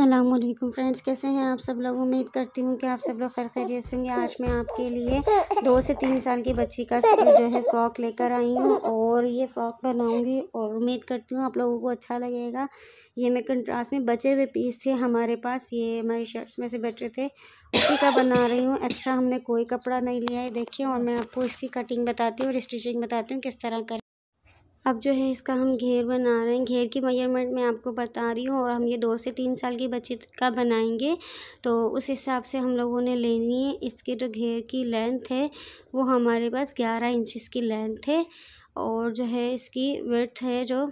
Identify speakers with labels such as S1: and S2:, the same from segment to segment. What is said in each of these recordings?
S1: Aslam friends कैसे हैं आप सब लोग उम्मीद करती हूँ कि आप सब लोग खैर खैरियत होंगे आज मैं आपके लिए दो से तीन साल की बच्ची का जो है फ़्रॉक लेकर आई हूँ और ये फ़्रॉक बनाऊँगी और उम्मीद करती हूँ आप लोगों को अच्छा लगेगा ये मैं कंट्रास्ट में बचे हुए पीस थे हमारे पास ये हमारी शर्ट्स में से बचे थे उसी का बना रही हूँ एक्स्ट्रा हमने कोई कपड़ा नहीं लिया है देखिए और मैं आपको इसकी कटिंग बताती हूँ और स्टिचिंग बताती हूँ किस तरह करें अब जो है इसका हम घेर बना रहे हैं घेर की मेजरमेंट मैं आपको बता रही हूँ और हम ये दो से तीन साल की बच्ची का बनाएंगे तो उस हिसाब से हम लोगों ने लेनी है इसके जो घेर की लेंथ है वो हमारे पास ग्यारह इंचिस की लेंथ है और जो है इसकी वर्थ है जो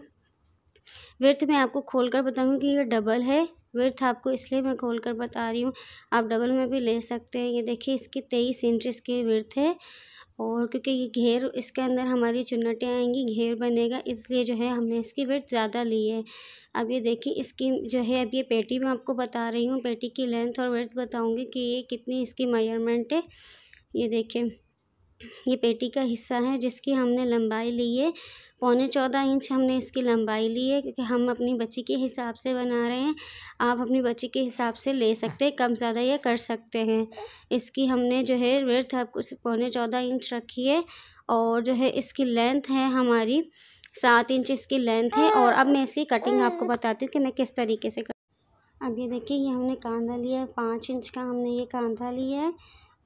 S1: वर्थ मैं आपको खोल कर बताऊँगी कि ये डबल है वर्थ आपको इसलिए मैं खोल कर बता रही हूँ आप डबल में भी ले सकते हैं ये देखिए इसकी तेईस इंचज़ की वर्थ है और क्योंकि ये घेर इसके अंदर हमारी चुन्नटें आएंगी घेर बनेगा इसलिए जो है हमने इसकी वेट ज़्यादा ली है अब ये देखिए इसकी जो है अब ये पेटी मैं आपको बता रही हूँ पेटी की लेंथ और वेट बताऊँगी कि ये कितनी इसकी मेजरमेंट है ये देखें ये पेटी का हिस्सा है जिसकी हमने लंबाई ली है पौने चौदह इंच हमने इसकी लंबाई ली है क्योंकि हम अपनी बच्ची के हिसाब से बना रहे हैं आप अपनी बच्ची के हिसाब से ले सकते हैं कम ज़्यादा ये कर सकते हैं इसकी हमने जो है वर्थ आपको पौने चौदह इंच रखी है और जो है इसकी लेंथ है हमारी सात इंच इसकी लेंथ है और अब मैं इसकी कटिंग आपको बताती हूँ कि मैं किस तरीके से कर अब ये देखिए ये हमने कांधा लिया है पाँच इंच का हमने ये कांधा लिया है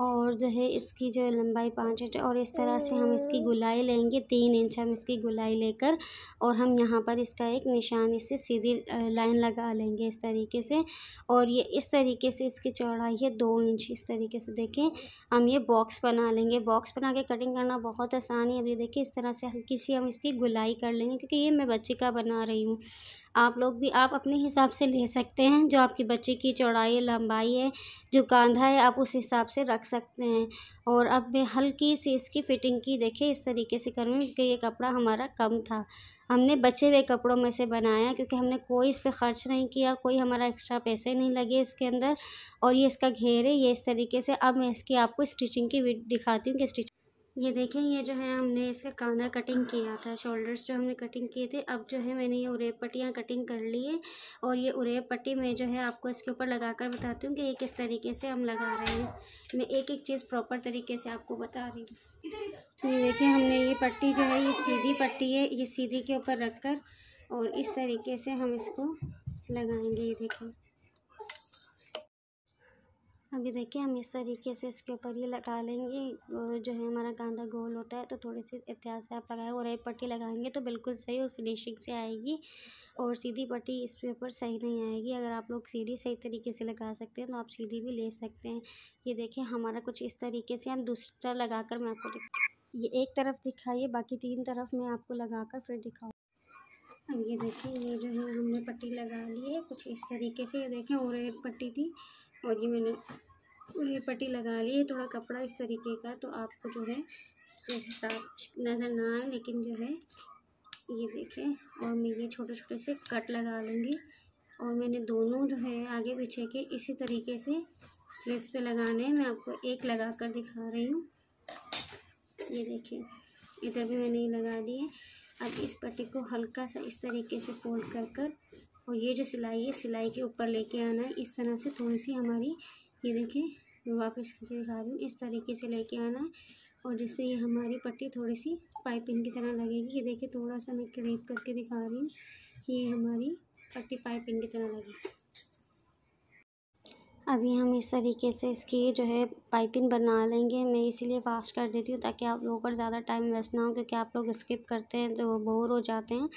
S1: और जो है इसकी जो है लंबाई पाँच इंच और इस तरह से हम इसकी गुलाई लेंगे तीन इंच हम इसकी गुलाई लेकर और हम यहाँ पर इसका एक निशान इससे सीधी लाइन लगा लेंगे इस तरीके से और ये इस तरीके से इसकी चौड़ाई है दो इंच इस तरीके से देखें हम ये बॉक्स बना लेंगे बॉक्स बना के कटिंग करना बहुत आसान है अभी देखिए इस तरह से हल्की सी हम इसकी गुलाई कर लेंगे क्योंकि ये मैं बच्चे का बना रही हूँ आप लोग भी आप अपने हिसाब से ले सकते हैं जो आपके बच्चे की चौड़ाई लंबाई है जो कांधा है आप उस हिसाब से रख सकते हैं और अब मैं हल्की सी इसकी फ़िटिंग की देखिए इस तरीके से करूँ क्योंकि ये कपड़ा हमारा कम था हमने बचे हुए कपड़ों में से बनाया क्योंकि हमने कोई इस पर ख़र्च नहीं किया कोई हमारा एक्स्ट्रा पैसे नहीं लगे इसके अंदर और ये इसका घेर है ये इस तरीके से अब मैं इसकी आपको स्टिचिंग की दिखाती हूँ कि स्टिचिंग ये देखें ये जो है हमने इसका कांधा कटिंग किया था शोल्डर्स जो हमने कटिंग किए थे अब जो है मैंने ये उरेब पट्टियाँ कटिंग कर ली है और ये उरेब पट्टी में जो है आपको इसके ऊपर लगा कर बताती हूँ कि ये किस तरीके से हम लगा रहे हैं मैं एक एक चीज़ प्रॉपर तरीके से आपको बता रही हूँ ये देखें हमने ये पट्टी जो है ये सीधी पट्टी है ये सीधी के ऊपर रख कर और इस तरीके से हम इसको लगाएंगे ये देखें अभी देखिए हम इस तरीके से इसके ऊपर ये लगा लेंगे जो है हमारा गांधा गोल होता है तो थोड़ी सी एहतियात से आप लगाए और एक पट्टी लगाएंगे तो बिल्कुल सही और फिनिशिंग से आएगी और सीधी पट्टी इस पेपर सही नहीं आएगी अगर आप लोग सीधी सही तरीके से लगा सकते हैं तो आप सीधी भी ले सकते हैं ये देखिए हमारा कुछ इस तरीके से हम दूसरा लगा कर मैं आपको ये एक तरफ दिखाइए बाकी तीन तरफ मैं आपको लगा कर फिर दिखाऊँ अब ये देखिए ये जो है हमने पट्टी लगा ली है कुछ इस तरीके से ये देखें और एक पट्टी थी और ये मैंने ये पट्टी लगा ली है थोड़ा कपड़ा इस तरीके का तो आपको जो है नज़र ना आए लेकिन जो है ये देखें और मैं ये छोटे छोटे से कट लगा लूँगी और मैंने दोनों जो है आगे पीछे के इसी तरीके से स्लीव्स पे लगाने हैं मैं आपको एक लगा कर दिखा रही हूँ ये देखिए इधर भी मैंने ये लगा दी है अब इस पट्टी को हल्का सा इस तरीके से फोल्ड कर कर और ये जो सिलाई है सिलाई के ऊपर लेके आना है इस तरह से थोड़ी सी हमारी ये देखिए मैं वापस करके दिखा रही हूँ इस तरीके से लेके आना है और जिससे ये हमारी पट्टी थोड़ी सी पाइपिंग की तरह लगेगी ये देखिए थोड़ा सा मैं क्रीप करके दिखा रही हूँ ये हमारी पट्टी पाइपिंग की तरह लगेगी अभी हम इस तरीके से इसकी जो है पाइपिंग बना लेंगे मैं इसीलिए फास्ट कर देती हूँ ताकि आप लोगों पर ज़्यादा टाइम वेस्ट ना हो क्योंकि आप लोग स्किप करते हैं तो बोर हो जाते हैं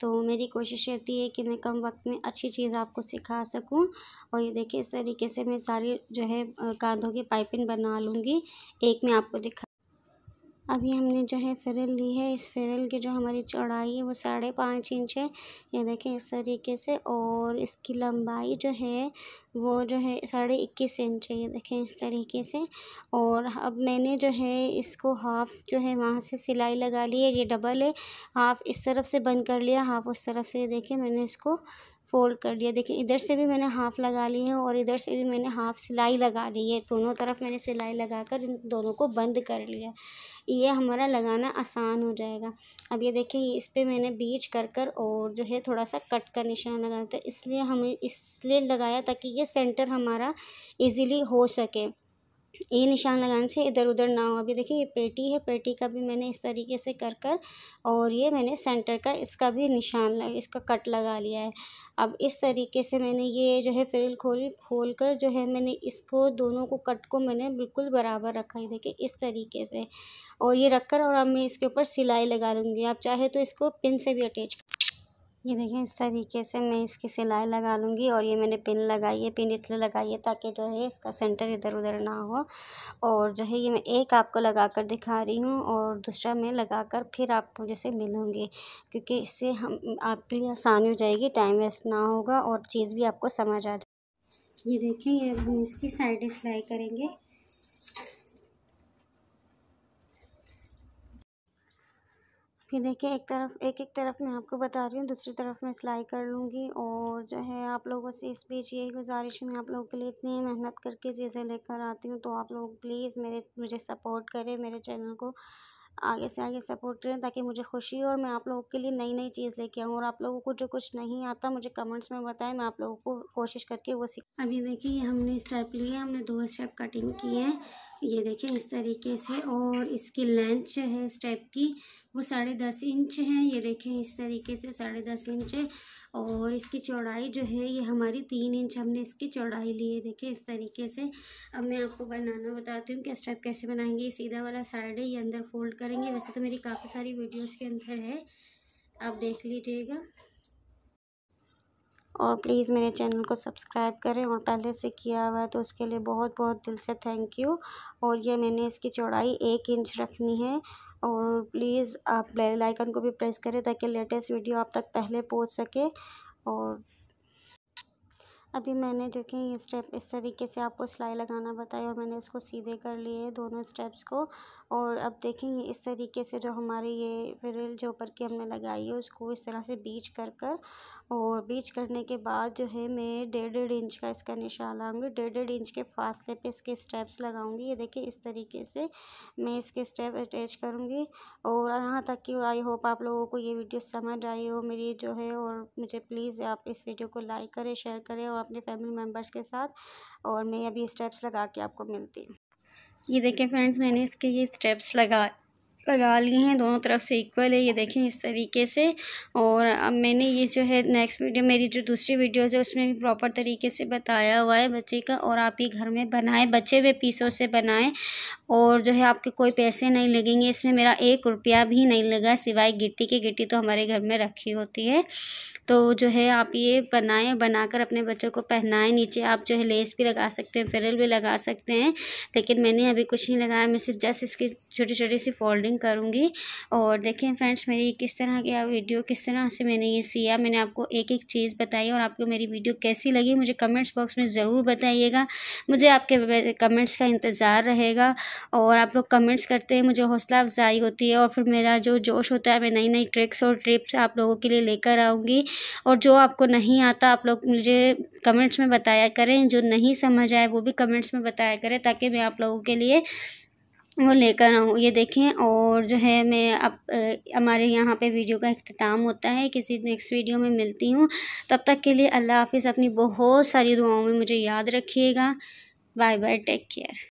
S1: तो मेरी कोशिश रहती है कि मैं कम वक्त में अच्छी चीज़ आपको सिखा सकूँ और ये देखिए इस तरीके से मैं सारी जो है कांधों की पाइपिंग बना लूँगी एक में आपको दिखा अभी हमने जो है फेरल ली है इस फेरल की जो हमारी चौड़ाई है वो साढ़े पाँच इंच है ये देखें इस तरीके से और इसकी लंबाई जो है वो जो है साढ़े इक्कीस इंच है ये देखें इस तरीके से और अब मैंने जो है इसको हाफ़ जो है वहाँ से सिलाई लगा ली है ये डबल है हाफ़ इस तरफ से बंद कर लिया हाफ़ उस तरफ से ये देखें मैंने इसको फ़ोल्ड कर लिया देखिए इधर से भी मैंने हाफ़ लगा ली है और इधर से भी मैंने हाफ़ सिलाई लगा ली है दोनों तरफ मैंने सिलाई लगा कर इन दोनों को बंद कर लिया ये हमारा लगाना आसान हो जाएगा अब ये देखिए इस पर मैंने बीच कर कर और जो है थोड़ा सा कट का निशान लगाया था इसलिए हमें इसलिए लगाया ताकि ये सेंटर हमारा ईजीली हो सके ये निशान लगाने से इधर उधर ना हो अभी देखिए ये पेटी है पेटी का भी मैंने इस तरीके से कर कर और ये मैंने सेंटर का इसका भी निशान लग इसका कट लगा लिया है अब इस तरीके से मैंने ये जो है फ्रिल खोली खोल कर जो है मैंने इसको दोनों को कट को मैंने बिल्कुल बराबर रखा है देखिए इस तरीके से और ये रख कर और अब मैं इसके ऊपर सिलाई लगा लूँगी आप चाहे तो इसको पिन से भी अटैच ये देखिए इस तरीके से मैं इसकी सिलाई लगा लूँगी और ये मैंने पिन लगाई है पिन इसलिए लगाई है ताकि जो है इसका सेंटर इधर उधर ना हो और जो है ये मैं एक आपको लगा कर दिखा रही हूँ और दूसरा मैं लगा कर फिर आप मुझे से मिलूँगी क्योंकि इससे हम आपके लिए आसानी हो जाएगी टाइम वेस्ट ना होगा और चीज़ भी आपको समझ आ जाए ये देखें ये हम इसकी साइड सिलाई करेंगे ये देखिए एक तरफ एक एक तरफ मैं आपको बता रही हूँ दूसरी तरफ मैं सिलाई कर लूँगी और जो है आप लोगों से इस बीच यही गुजारिश है मैं आप लोगों के लिए इतनी मेहनत करके चीज़ें लेकर आती हूँ तो आप लोग प्लीज़ मेरे मुझे सपोर्ट करें मेरे चैनल को आगे से आगे सपोर्ट करें ताकि मुझे खुशी हो और मैं आप लोगों के लिए नई नई चीज़ लेके आऊँ और आप लोगों को जो कुछ नहीं आता मुझे कमेंट्स में बताएं मैं आप लोगों को कोशिश करके वो सीख अभी ये देखिए हमने स्टेप लिए हमने दो स्टेप कटिंग की है ये देखें इस तरीके से और इसकी लेंथ जो है इस टाइप की वो साढ़े दस इंच है ये देखें इस तरीके से साढ़े दस इंच है और इसकी चौड़ाई जो है ये हमारी तीन इंच हमने इसकी चौड़ाई ली है देखें इस तरीके से अब मैं आपको बनाना बताती हूँ कि स्टेप कैसे बनाएंगे सीधा वाला साइड है ये अंदर फोल्ड करेंगे वैसे तो मेरी काफ़ी सारी वीडियोज़ के अंदर है आप देख लीजिएगा और प्लीज़ मेरे चैनल को सब्सक्राइब करें और पहले से किया हुआ है तो उसके लिए बहुत बहुत दिल से थैंक यू और ये मैंने इसकी चौड़ाई एक इंच रखनी है और प्लीज़ आप बेल आइकन को भी प्रेस करें ताकि लेटेस्ट वीडियो आप तक पहले पहुंच सके और अभी मैंने देखें ये स्टेप इस तरीके से आपको सिलाई लगाना बताई और मैंने इसको सीधे कर लिए दोनों स्टेप्स को और अब देखेंगे इस तरीके से जो हमारे ये फ्रिल जो ऊपर की हमने लगाई है उसको इस तरह से बीच कर कर और बीच करने के बाद जो है मैं डेढ़ डेढ़ इंच का इसका निशान लाऊंगी डेढ़ डेढ़ इंच के फासले पे इसके स्टेप्स लगाऊंगी ये देखिए इस तरीके से मैं इसके स्टेप अटैच करूँगी और यहाँ तक कि आई होप आप लोगों को ये वीडियो समझ आई हो मेरी जो है और मुझे प्लीज़ आप इस वीडियो को लाइक करें शेयर करें और अपने फैमिली मेम्बर्स के साथ और मैं अभी स्टेप्स लगा के आपको मिलती हूँ ये देखें फ्रेंड्स मैंने इसके ये स्टेप्स लगा लगा लिए हैं दोनों तरफ से इक्वल है ये देखें इस तरीके से और अब मैंने ये जो है नेक्स्ट वीडियो मेरी जो दूसरी वीडियोज़ है उसमें भी प्रॉपर तरीके से बताया हुआ है बच्चे का और आप ये घर में बनाएं बचे हुए पीसों से बनाएं और जो है आपके कोई पैसे नहीं लगेंगे इसमें मेरा एक रुपया भी नहीं लगा सिवाय गिट्टी की गिट्टी तो हमारे घर में रखी होती है तो जो है आप ये बनाएं बनाकर अपने बच्चों को पहनाएं नीचे आप जो है लेस भी लगा सकते हैं फेरल भी लगा सकते हैं लेकिन मैंने अभी कुछ नहीं लगाया मैं सिर्फ जस्ट इसकी छोटी छोटी सी फोल्डिंग करूँगी और देखें फ्रेंड्स मेरी किस तरह की वीडियो किस तरह से मैंने ये सिया मैंने आपको एक एक चीज़ बताई और आपको मेरी वीडियो कैसी लगी मुझे कमेंट्स बॉक्स में ज़रूर बताइएगा मुझे आपके कमेंट्स का इंतज़ार रहेगा और आप लोग कमेंट्स करते हैं मुझे हौसला अफजाई होती है और फिर मेरा जो जोश होता है मैं नई नई ट्रिक्स और ट्रिप्स आप लोगों के लिए लेकर आऊँगी और जो आपको नहीं आता आप लोग मुझे कमेंट्स में बताया करें जो नहीं समझ आए वो भी कमेंट्स में बताया करें ताकि मैं आप लोगों के लिए वो लेकर आऊँ ये देखें और जो है मैं अब हमारे यहाँ पे वीडियो का अख्ताम होता है किसी नेक्स्ट वीडियो में मिलती हूँ तब तक के लिए अल्लाह हाफिज़ अपनी बहुत सारी दुआओं में मुझे याद रखिएगा बाय बाय टेक केयर